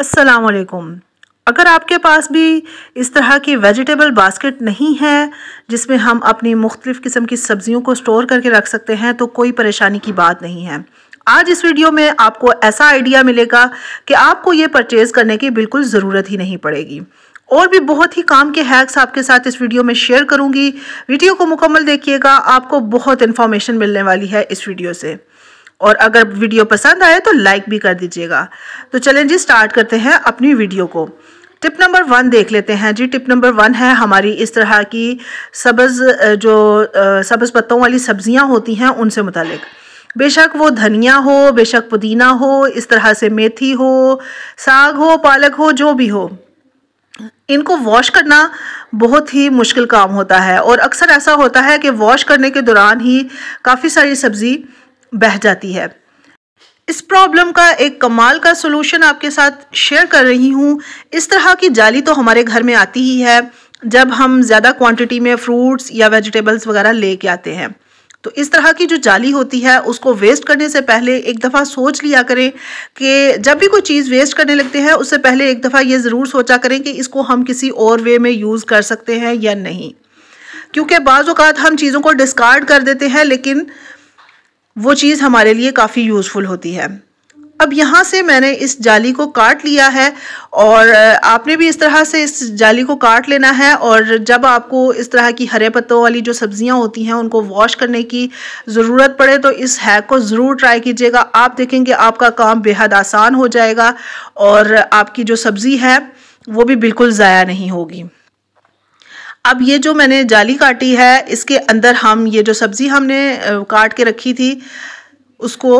असलकुम अगर आपके पास भी इस तरह की वेजिटेबल बास्केट नहीं है जिसमें हम अपनी मुख्तलिफ़ किस्म की सब्ज़ियों को स्टोर करके रख सकते हैं तो कोई परेशानी की बात नहीं है आज इस वीडियो में आपको ऐसा आइडिया मिलेगा कि आपको ये परचेज़ करने की बिल्कुल ज़रूरत ही नहीं पड़ेगी और भी बहुत ही काम के हैक्स आपके साथ इस वीडियो में शेयर करूंगी वीडियो को मुकम्मल देखिएगा आपको बहुत इन्फॉर्मेशन मिलने वाली है इस वीडियो से और अगर वीडियो पसंद आए तो लाइक भी कर दीजिएगा तो चलें जी स्टार्ट करते हैं अपनी वीडियो को टिप नंबर वन देख लेते हैं जी टिप नंबर वन है हमारी इस तरह की सब्ज़ जो सब्ज़ पत्तों वाली सब्ज़ियाँ होती हैं उनसे मुतलिक बेशक वो धनिया हो बेशक पुदीना हो इस तरह से मेथी हो साग हो पालक हो जो भी हो इनको वॉश करना बहुत ही मुश्किल काम होता है और अक्सर ऐसा होता है कि वॉश करने के दौरान ही काफ़ी सारी सब्ज़ी बह जाती है इस प्रॉब्लम का एक कमाल का सोल्यूशन आपके साथ शेयर कर रही हूँ इस तरह की जाली तो हमारे घर में आती ही है जब हम ज़्यादा क्वांटिटी में फ्रूट्स या वेजिटेबल्स वगैरह लेके आते हैं तो इस तरह की जो जाली होती है उसको वेस्ट करने से पहले एक दफ़ा सोच लिया करें कि जब भी कोई चीज़ वेस्ट करने लगते हैं उससे पहले एक दफ़ा ये ज़रूर सोचा करें कि इसको हम किसी और वे में यूज़ कर सकते हैं या नहीं क्योंकि बाज़ात हम चीज़ों को डिस्कार्ड कर देते हैं लेकिन वो चीज़ हमारे लिए काफ़ी यूज़फुल होती है अब यहाँ से मैंने इस जाली को काट लिया है और आपने भी इस तरह से इस जाली को काट लेना है और जब आपको इस तरह की हरे पत्तों वाली जो सब्जियाँ होती हैं उनको वॉश करने की ज़रूरत पड़े तो इस हैक को ज़रूर ट्राई कीजिएगा आप देखेंगे आपका काम बेहद आसान हो जाएगा और आपकी जो सब्ज़ी है वो भी बिल्कुल ज़ाया नहीं होगी अब ये जो मैंने जाली काटी है इसके अंदर हम ये जो सब्ज़ी हमने काट के रखी थी उसको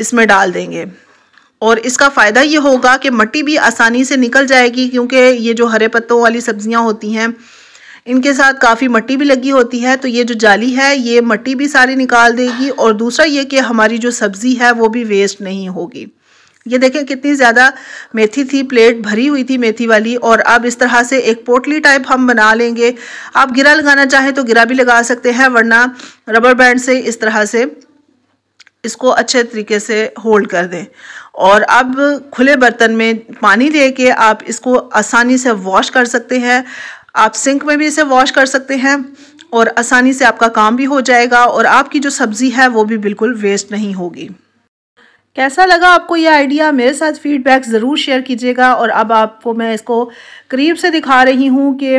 इसमें डाल देंगे और इसका फ़ायदा ये होगा कि मट्टी भी आसानी से निकल जाएगी क्योंकि ये जो हरे पत्तों वाली सब्ज़ियाँ होती हैं इनके साथ काफ़ी मट्टी भी लगी होती है तो ये जो जाली है ये मट्टी भी सारी निकाल देगी और दूसरा ये कि हमारी जो सब्ज़ी है वो भी वेस्ट नहीं होगी ये देखें कितनी ज़्यादा मेथी थी प्लेट भरी हुई थी मेथी वाली और अब इस तरह से एक पोटली टाइप हम बना लेंगे आप गिरा लगाना चाहें तो गिरा भी लगा सकते हैं वरना रबर बैंड से इस तरह से इसको अच्छे तरीके से होल्ड कर दें और अब खुले बर्तन में पानी लेके आप इसको आसानी से वॉश कर सकते हैं आप सिंक में भी इसे वॉश कर सकते हैं और आसानी से आपका काम भी हो जाएगा और आपकी जो सब्ज़ी है वो भी बिल्कुल वेस्ट नहीं होगी कैसा लगा आपको यह आइडिया मेरे साथ फीडबैक ज़रूर शेयर कीजिएगा और अब आपको मैं इसको करीब से दिखा रही हूँ कि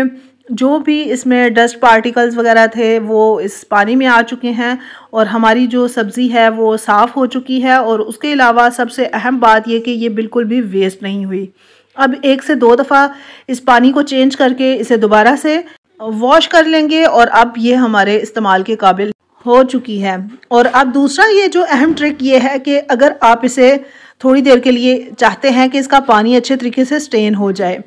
जो भी इसमें डस्ट पार्टिकल्स वगैरह थे वो इस पानी में आ चुके हैं और हमारी जो सब्ज़ी है वो साफ़ हो चुकी है और उसके अलावा सबसे अहम बात यह कि ये बिल्कुल भी वेस्ट नहीं हुई अब एक से दो दफ़ा इस पानी को चेंज करके इसे दोबारा से वॉश कर लेंगे और अब ये हमारे इस्तेमाल के काबिल हो चुकी है और अब दूसरा ये जो अहम ट्रिक ये है कि अगर आप इसे थोड़ी देर के लिए चाहते हैं कि इसका पानी अच्छे तरीके से स्टेन हो जाए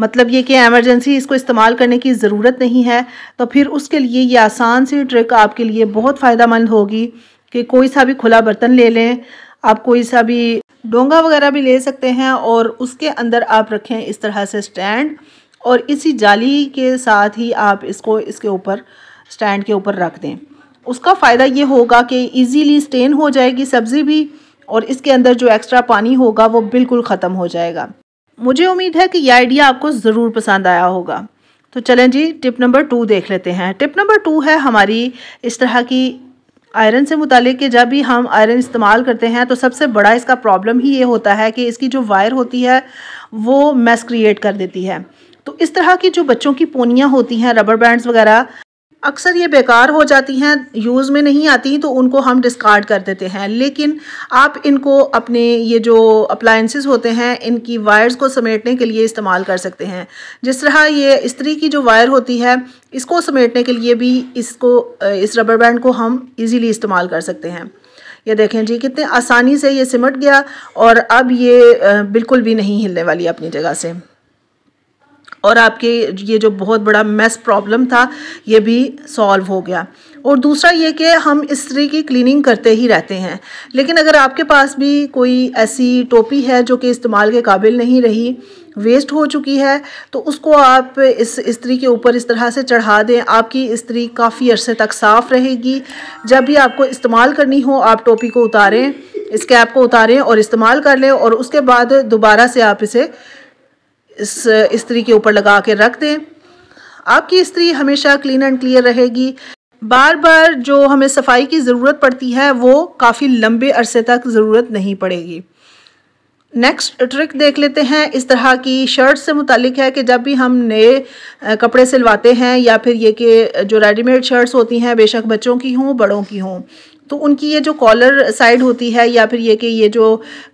मतलब ये कि एमरजेंसी इसको इस्तेमाल करने की ज़रूरत नहीं है तो फिर उसके लिए ये आसान सी ट्रिक आपके लिए बहुत फ़ायदा मंद होगी कि कोई सा भी खुला बर्तन ले लें आप कोई सा भी डोंगा वगैरह भी ले सकते हैं और उसके अंदर आप रखें इस तरह से स्टैंड और इसी जाली के साथ ही आप इसको इसके ऊपर स्टैंड के ऊपर रख दें उसका फ़ायदा ये होगा कि ईजीली स्टेन हो जाएगी सब्ज़ी भी और इसके अंदर जो एक्स्ट्रा पानी होगा वो बिल्कुल ख़त्म हो जाएगा मुझे उम्मीद है कि यह आइडिया आपको ज़रूर पसंद आया होगा तो चलें जी टिप नंबर टू देख लेते हैं टिप नंबर टू है हमारी इस तरह की आयरन से मुतलिक जब भी हम आयरन इस्तेमाल करते हैं तो सबसे बड़ा इसका प्रॉब्लम ही ये होता है कि इसकी जो वायर होती है वो मैस क्रिएट कर देती है तो इस तरह की जो बच्चों की पोनियाँ होती हैं रबर बैंड्स वगैरह अक्सर ये बेकार हो जाती हैं यूज़ में नहीं आती तो उनको हम डिस्कार्ड कर देते हैं लेकिन आप इनको अपने ये जो अप्लाइंसेस होते हैं इनकी वायर्स को समेटने के लिए इस्तेमाल कर सकते हैं जिस तरह ये इस्त्री की जो वायर होती है इसको समेटने के लिए भी इसको इस रबर बैंड को हम इजीली इस्तेमाल कर सकते हैं ये देखें जी कितने आसानी से ये सिमट गया और अब ये बिल्कुल भी नहीं हिलने वाली अपनी जगह से और आपके ये जो बहुत बड़ा मेस प्रॉब्लम था ये भी सॉल्व हो गया और दूसरा ये कि हम इस्त्री की क्लीनिंग करते ही रहते हैं लेकिन अगर आपके पास भी कोई ऐसी टोपी है जो कि इस्तेमाल के काबिल नहीं रही वेस्ट हो चुकी है तो उसको आप इस इस्त्री के ऊपर इस तरह से चढ़ा दें आपकी इस्त्री काफ़ी अरसे तक साफ़ रहेगी जब भी आपको इस्तेमाल करनी हो आप टोपी को उतारें इस कैप को उतारें और इस्तेमाल कर लें और उसके बाद दोबारा से आप इसे इस स्त्री के ऊपर लगा के रख दें आपकी स्त्री हमेशा क्लीन एंड क्लियर रहेगी बार बार जो हमें सफाई की ज़रूरत पड़ती है वो काफ़ी लंबे अरसे तक ज़रूरत नहीं पड़ेगी नेक्स्ट ट्रिक देख लेते हैं इस तरह की शर्ट से मुतलिक है कि जब भी हम नए कपड़े सिलवाते हैं या फिर ये कि जो रेडीमेड शर्ट्स होती हैं बेशक बच्चों की हों बड़ों की हों तो उनकी ये जो कॉलर साइड होती है या फिर ये कि ये जो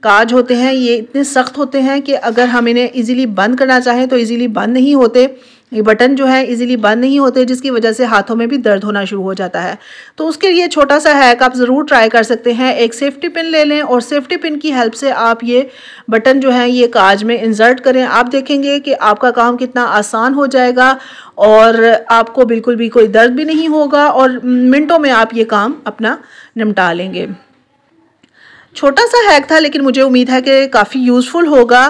काज होते हैं ये इतने सख्त होते हैं कि अगर हम इन्हें ईज़िली बंद करना चाहें तो ईज़िली बंद नहीं होते ये बटन जो है इजीली बंद नहीं होते जिसकी वजह से हाथों में भी दर्द होना शुरू हो जाता है तो उसके लिए छोटा सा हैक आप ज़रूर ट्राई कर सकते हैं एक सेफ्टी पिन ले लें और सेफ्टी पिन की हेल्प से आप ये बटन जो है ये काज में इंसर्ट करें आप देखेंगे कि आपका काम कितना आसान हो जाएगा और आपको बिल्कुल भी कोई दर्द भी नहीं होगा और मिनटों में आप ये काम अपना निपटा लेंगे छोटा सा हैक था लेकिन मुझे उम्मीद है कि काफ़ी यूज़फुल होगा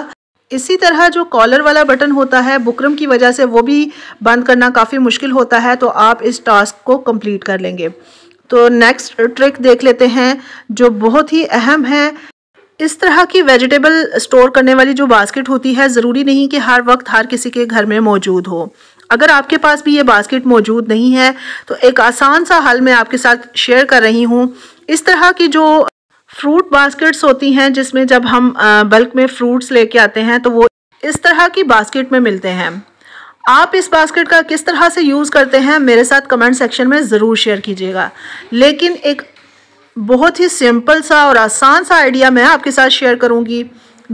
इसी तरह जो कॉलर वाला बटन होता है बुकरम की वजह से वो भी बंद करना काफ़ी मुश्किल होता है तो आप इस टास्क को कंप्लीट कर लेंगे तो नेक्स्ट ट्रिक देख लेते हैं जो बहुत ही अहम है इस तरह की वेजिटेबल स्टोर करने वाली जो बास्केट होती है ज़रूरी नहीं कि हर वक्त हर किसी के घर में मौजूद हो अगर आपके पास भी ये बास्केट मौजूद नहीं है तो एक आसान सा हल मैं आपके साथ शेयर कर रही हूँ इस तरह की जो फ्रूट बास्केट्स होती हैं जिसमें जब हम बल्क में फ्रूट्स लेके आते हैं तो वो इस तरह की बास्केट में मिलते हैं आप इस बास्केट का किस तरह से यूज़ करते हैं मेरे साथ कमेंट सेक्शन में ज़रूर शेयर कीजिएगा लेकिन एक बहुत ही सिंपल सा और आसान सा आइडिया मैं आपके साथ शेयर करूँगी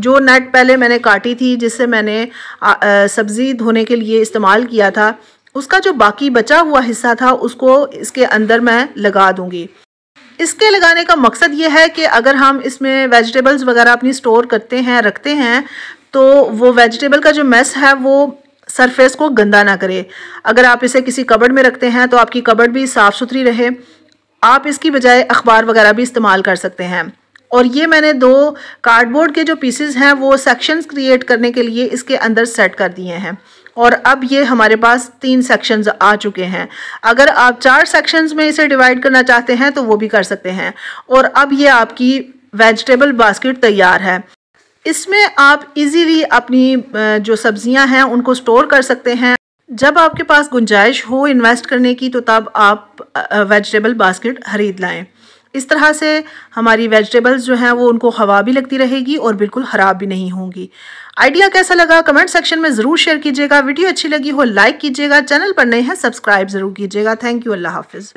जो नेट पहले मैंने काटी थी जिससे मैंने सब्ज़ी धोने के लिए इस्तेमाल किया था उसका जो बाकी बचा हुआ हिस्सा था उसको इसके अंदर मैं लगा दूँगी इसके लगाने का मकसद ये है कि अगर हम इसमें वेजिटेबल्स वगैरह अपनी स्टोर करते हैं रखते हैं तो वो वेजिटेबल का जो मेस है वो सरफेस को गंदा ना करे अगर आप इसे किसी कबड़ में रखते हैं तो आपकी कबड़ भी साफ़ सुथरी रहे आप इसकी बजाय अखबार वगैरह भी इस्तेमाल कर सकते हैं और ये मैंने दो कार्डबोर्ड के जो पीसेस हैं वो सेक्शंस क्रिएट करने के लिए इसके अंदर सेट कर दिए हैं और अब ये हमारे पास तीन सेक्शंस आ चुके हैं अगर आप चार सेक्शंस में इसे डिवाइड करना चाहते हैं तो वो भी कर सकते हैं और अब ये आपकी वेजिटेबल बास्केट तैयार है इसमें आप इजीली अपनी जो सब्जियां हैं उनको स्टोर कर सकते हैं जब आपके पास गुंजाइश हो इन्वेस्ट करने की तो तब आप वेजिटेबल बास्केट खरीद लाएं इस तरह से हमारी वेजिटेबल्स जो हैं वो उनको हवा भी लगती रहेगी और बिल्कुल ख़राब भी नहीं होंगी आइडिया कैसा लगा कमेंट सेक्शन में ज़रूर शेयर कीजिएगा वीडियो अच्छी लगी हो लाइक कीजिएगा चैनल पर नए हैं सब्सक्राइब ज़रूर कीजिएगा थैंक यू अल्लाह हाफिज़